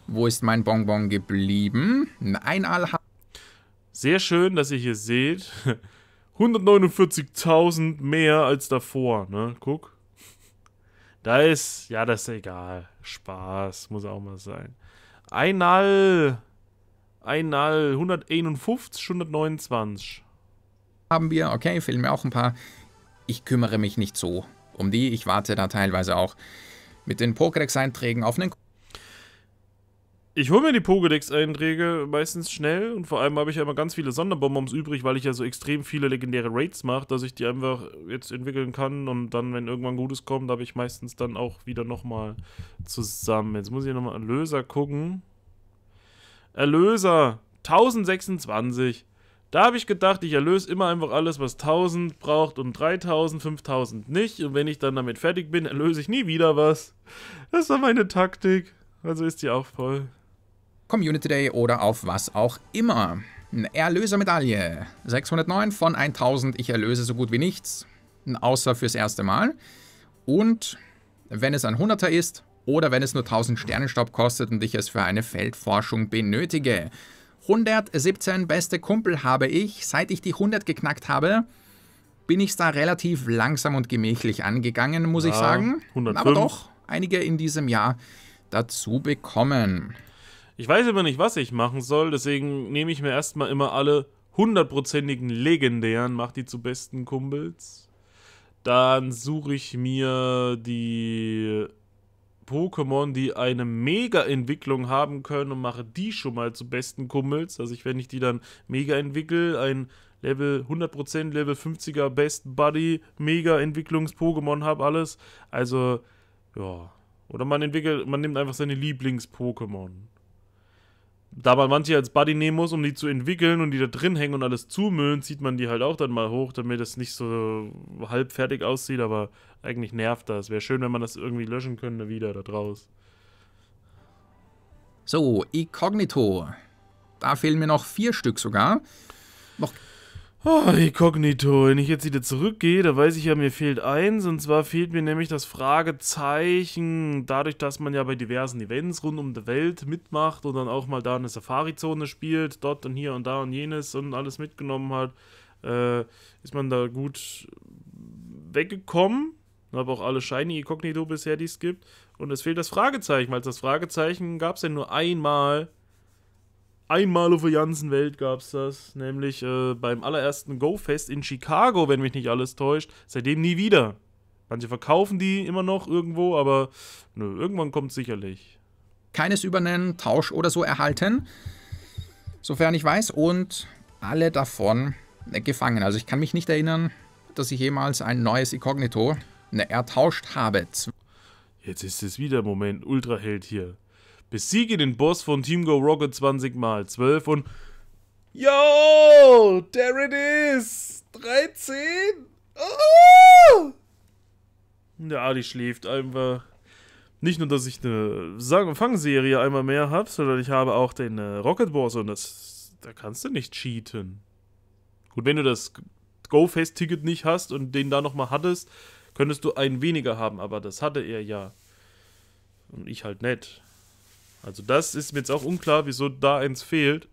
Speaker 2: Wo ist mein Bonbon geblieben? Ein Alha. Sehr schön, dass ihr hier seht. 149.000 mehr als
Speaker 1: davor, ne? Guck. Da ist, ja, das ist egal. Spaß, muss auch mal sein. Einal, Einal, 151,
Speaker 2: 129. Haben wir, okay, fehlen mir auch ein paar. Ich kümmere mich nicht so um die, ich warte da teilweise auch mit den Pokédex-Einträgen auf einen... Ich hole mir die Pokédex-Einträge meistens schnell und vor allem habe ich
Speaker 1: ja immer ganz viele Sonderbonbons übrig, weil ich ja so extrem viele legendäre Raids mache, dass ich die einfach jetzt entwickeln kann und dann, wenn irgendwann Gutes kommt, habe ich meistens dann auch wieder nochmal zusammen. Jetzt muss ich nochmal Erlöser gucken. Erlöser 1026. Da habe ich gedacht, ich erlöse immer einfach alles, was 1000 braucht und 3000, 5000 nicht. Und wenn ich dann damit fertig bin, erlöse ich nie wieder was. Das war meine Taktik. Also ist die auch voll.
Speaker 2: Community Day oder auf was auch immer. Erlösermedaille. 609 von 1000. Ich erlöse so gut wie nichts, außer fürs erste Mal. Und wenn es ein 100er ist oder wenn es nur 1000 Sternenstaub kostet und ich es für eine Feldforschung benötige. 117 beste Kumpel habe ich. Seit ich die 100 geknackt habe, bin ich es da relativ langsam und gemächlich angegangen, muss ja, ich sagen. 105. Aber doch einige in diesem Jahr dazu bekommen.
Speaker 1: Ich weiß immer nicht, was ich machen soll, deswegen nehme ich mir erstmal immer alle hundertprozentigen legendären, mach die zu besten Kumpels. Dann suche ich mir die Pokémon, die eine Mega-Entwicklung haben können und mache die schon mal zu besten Kumpels. Also ich, wenn ich die dann mega entwickle, ein Level 100%, Level 50er Best Buddy, Mega-Entwicklungs-Pokémon habe alles. Also, ja. Oder man entwickelt, man nimmt einfach seine Lieblings-Pokémon da man manche als Buddy nehmen muss, um die zu entwickeln und die da drin hängen und alles zumüllen, zieht man die halt auch dann mal hoch, damit das nicht so halb fertig aussieht, aber eigentlich nervt das. Wäre schön, wenn man das irgendwie löschen könnte wieder da draus.
Speaker 2: So, Incognito. Da fehlen mir noch vier Stück sogar. Noch Oh, Inkognito. Wenn ich jetzt wieder zurückgehe, da weiß ich ja, mir
Speaker 1: fehlt eins. Und zwar fehlt mir nämlich das Fragezeichen. Dadurch, dass man ja bei diversen Events rund um die Welt mitmacht und dann auch mal da eine Safari-Zone spielt, dort und hier und da und jenes und alles mitgenommen hat, äh, ist man da gut weggekommen. Habe auch alle Shiny Inkognito bisher, die es gibt. Und es fehlt das Fragezeichen, weil das Fragezeichen gab es ja nur einmal einmal auf der ganzen Welt gab es das, nämlich äh, beim allerersten Go-Fest in Chicago, wenn mich nicht alles täuscht. Seitdem nie
Speaker 2: wieder. Manche verkaufen die immer noch irgendwo, aber nö, irgendwann kommt sicherlich. Keines Übernennen, Tausch oder so erhalten, sofern ich weiß, und alle davon äh, gefangen. Also ich kann mich nicht erinnern, dass ich jemals ein neues Inkognito ne, ertauscht habe. Jetzt ist es wieder, Moment, Ultraheld
Speaker 1: hier. Besiege den Boss von Team Go Rocket 20 mal 12 und... Yo, there it is! 13! Oh! Der Ali schläft einfach. Nicht nur, dass ich eine Fangserie einmal mehr habe, sondern ich habe auch den äh, Rocket Boss und das... Da kannst du nicht cheaten. Gut, wenn du das Go-Fest-Ticket nicht hast und den da nochmal hattest, könntest du einen weniger haben, aber das hatte er ja. Und ich halt nicht. Also das ist mir jetzt auch unklar, wieso da eins fehlt.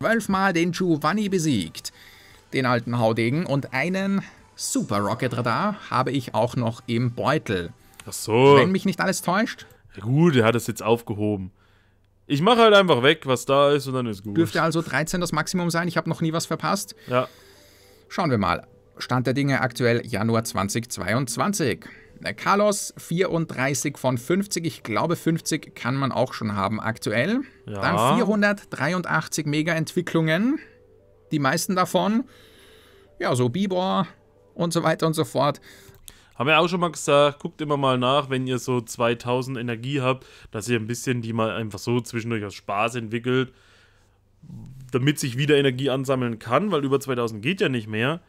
Speaker 2: Zwölfmal den Giovanni besiegt, den alten Haudegen, und einen Super Rocket Radar habe ich auch noch im Beutel. Ach so. Wenn mich nicht alles täuscht. Ja gut, er hat es jetzt aufgehoben. Ich mache halt einfach weg, was da ist, und dann ist gut. Dürfte also 13 das Maximum sein. Ich habe noch nie was verpasst. Ja. Schauen wir mal. Stand der Dinge aktuell Januar 2022. Carlos 34 von 50. Ich glaube, 50 kann man auch schon haben aktuell. Ja. Dann 483 Mega-Entwicklungen. Die meisten davon, ja, so Bibor und so weiter und so fort.
Speaker 1: Haben wir auch schon mal gesagt, guckt immer mal nach, wenn ihr so 2000 Energie habt, dass ihr ein bisschen die mal einfach so zwischendurch aus Spaß entwickelt, damit sich wieder Energie ansammeln kann, weil über 2000 geht ja nicht mehr.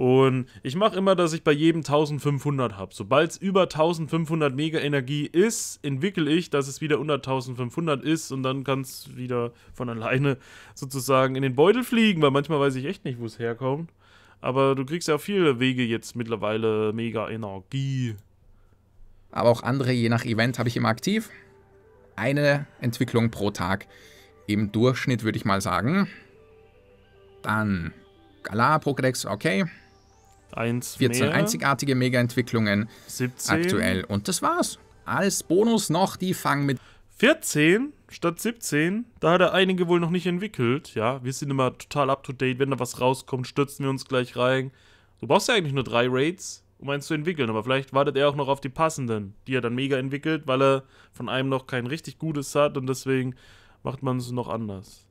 Speaker 1: Und ich mache immer, dass ich bei jedem 1500 habe. Sobald es über 1500 Mega Energie ist, entwickle ich, dass es wieder unter 1500 ist und dann kann es wieder von alleine sozusagen in den Beutel fliegen, weil manchmal weiß ich echt nicht, wo es herkommt. Aber du kriegst ja auf viele Wege jetzt mittlerweile
Speaker 2: Mega Energie. Aber auch andere, je nach Event, habe ich immer aktiv. Eine Entwicklung pro Tag. Im Durchschnitt würde ich mal sagen. Dann Galar, Pokédex, okay. Eins 14 mehr. einzigartige Mega-Entwicklungen aktuell. Und das war's. Als Bonus noch die Fang mit
Speaker 1: 14 statt 17. Da hat er einige wohl noch nicht entwickelt. Ja, wir sind immer total up to date. Wenn da was rauskommt, stürzen wir uns gleich rein. Du brauchst ja eigentlich nur drei Raids, um eins zu entwickeln. Aber vielleicht wartet er auch noch auf die passenden, die er dann mega entwickelt, weil er von einem noch kein richtig gutes hat und deswegen macht man es noch anders.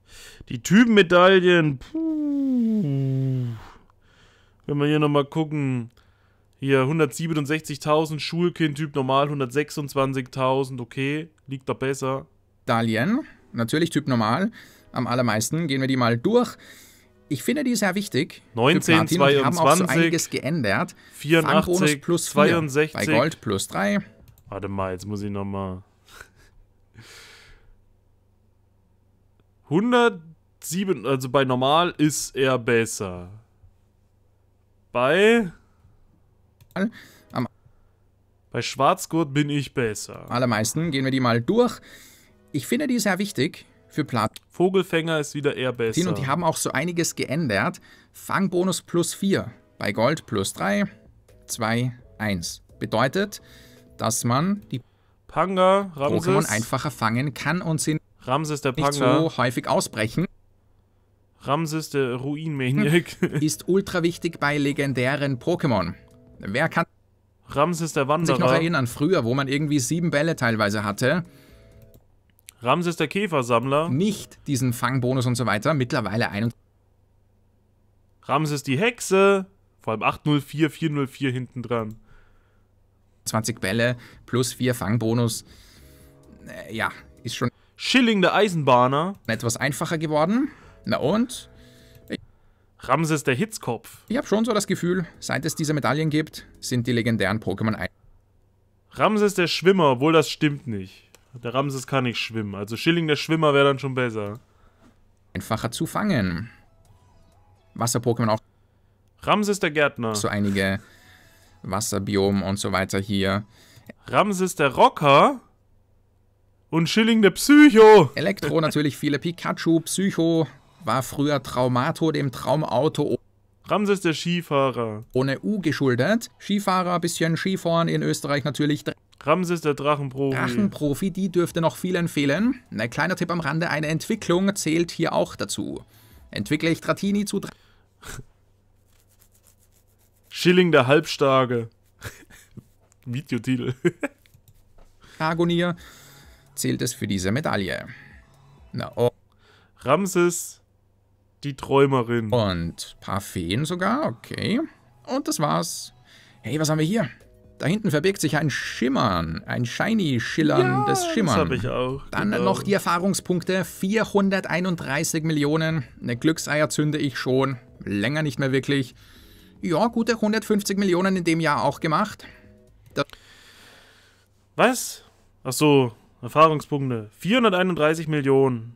Speaker 1: Die Typenmedaillen. Puh wenn wir hier nochmal gucken, hier 167.000, Schulkind, Typ normal 126.000, okay, liegt da
Speaker 2: besser. Dalien, natürlich Typ normal, am allermeisten, gehen wir die mal durch. Ich finde die sehr wichtig. 19, Platin, 22, haben auch so einiges geändert. 84, plus 4, 62. Bei Gold
Speaker 1: plus 3. Warte mal, jetzt muss ich nochmal. 107, also bei normal ist er besser. Bei.
Speaker 2: Am bei Schwarzgurt bin ich besser. Allermeisten gehen wir die mal durch. Ich finde die sehr wichtig für Platin. Vogelfänger ist wieder eher besser. Und die haben auch so einiges geändert. Fangbonus plus 4, bei Gold plus 3, 2, 1. Bedeutet, dass man die Panga, Ramses. Pokémon einfacher fangen kann und sie Ramses der Panga. nicht so häufig ausbrechen. Ramses der Ruinmaniac. Ist ultra wichtig bei legendären Pokémon. Wer kann Ramses der Wanderer. sich noch erinnern, früher, wo man irgendwie sieben Bälle teilweise hatte? Ramses der Käfersammler. Nicht diesen Fangbonus und so weiter, mittlerweile ein.
Speaker 1: Ramses die Hexe. Vor allem 804, 404 hinten
Speaker 2: dran. 20 Bälle plus 4 Fangbonus. Äh, ja, ist schon. Schilling der Eisenbahner. Etwas einfacher geworden. Na und? Ramses der Hitzkopf. Ich habe schon so das Gefühl, seit es diese Medaillen gibt, sind die legendären Pokémon ein. Ramses der Schwimmer, obwohl das stimmt nicht. Der
Speaker 1: Ramses kann nicht schwimmen, also Schilling der Schwimmer wäre dann schon besser. Einfacher zu
Speaker 2: fangen. Wasser-Pokémon auch. Ramses der Gärtner. So einige Wasserbiomen und so weiter hier. Ramses der Rocker. Und Schilling der Psycho. Elektro natürlich viele. Pikachu, Psycho, war früher Traumato dem Traumauto Ramses der Skifahrer. Ohne U geschuldet. Skifahrer, bisschen Skifahren in Österreich natürlich. Ramses der Drachenprofi. Drachenprofi, die dürfte noch vielen fehlen. Ein ne, kleiner Tipp am Rande, eine Entwicklung zählt hier auch dazu. Entwickle ich Trattini zu... Dra Schilling der Halbstarke. Videotitel. Agonier zählt es für diese Medaille. Na, oh. Ramses die Träumerin. Und ein paar Feen sogar, okay. Und das war's. Hey, was haben wir hier? Da hinten verbirgt sich ein Schimmern, ein shiny Schillern ja, Schimmern. Das habe ich auch. Dann genau. noch die Erfahrungspunkte, 431 Millionen. Eine Glückseier zünde ich schon, länger nicht mehr wirklich. Ja, gute 150 Millionen in dem Jahr auch gemacht. Das Was? Ach so,
Speaker 1: Erfahrungspunkte. 431 Millionen.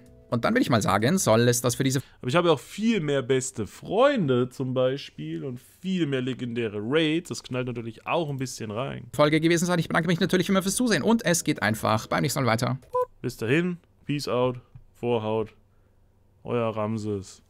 Speaker 2: Und dann will ich mal sagen, soll es das für diese. Aber ich habe auch viel mehr beste
Speaker 1: Freunde
Speaker 2: zum Beispiel
Speaker 1: und viel mehr legendäre Raids. Das knallt natürlich auch ein bisschen
Speaker 2: rein. Folge gewesen sein. Ich bedanke mich natürlich immer fürs Zusehen und es geht einfach beim nächsten Mal weiter. Bis dahin, Peace out, Vorhaut, euer Ramses.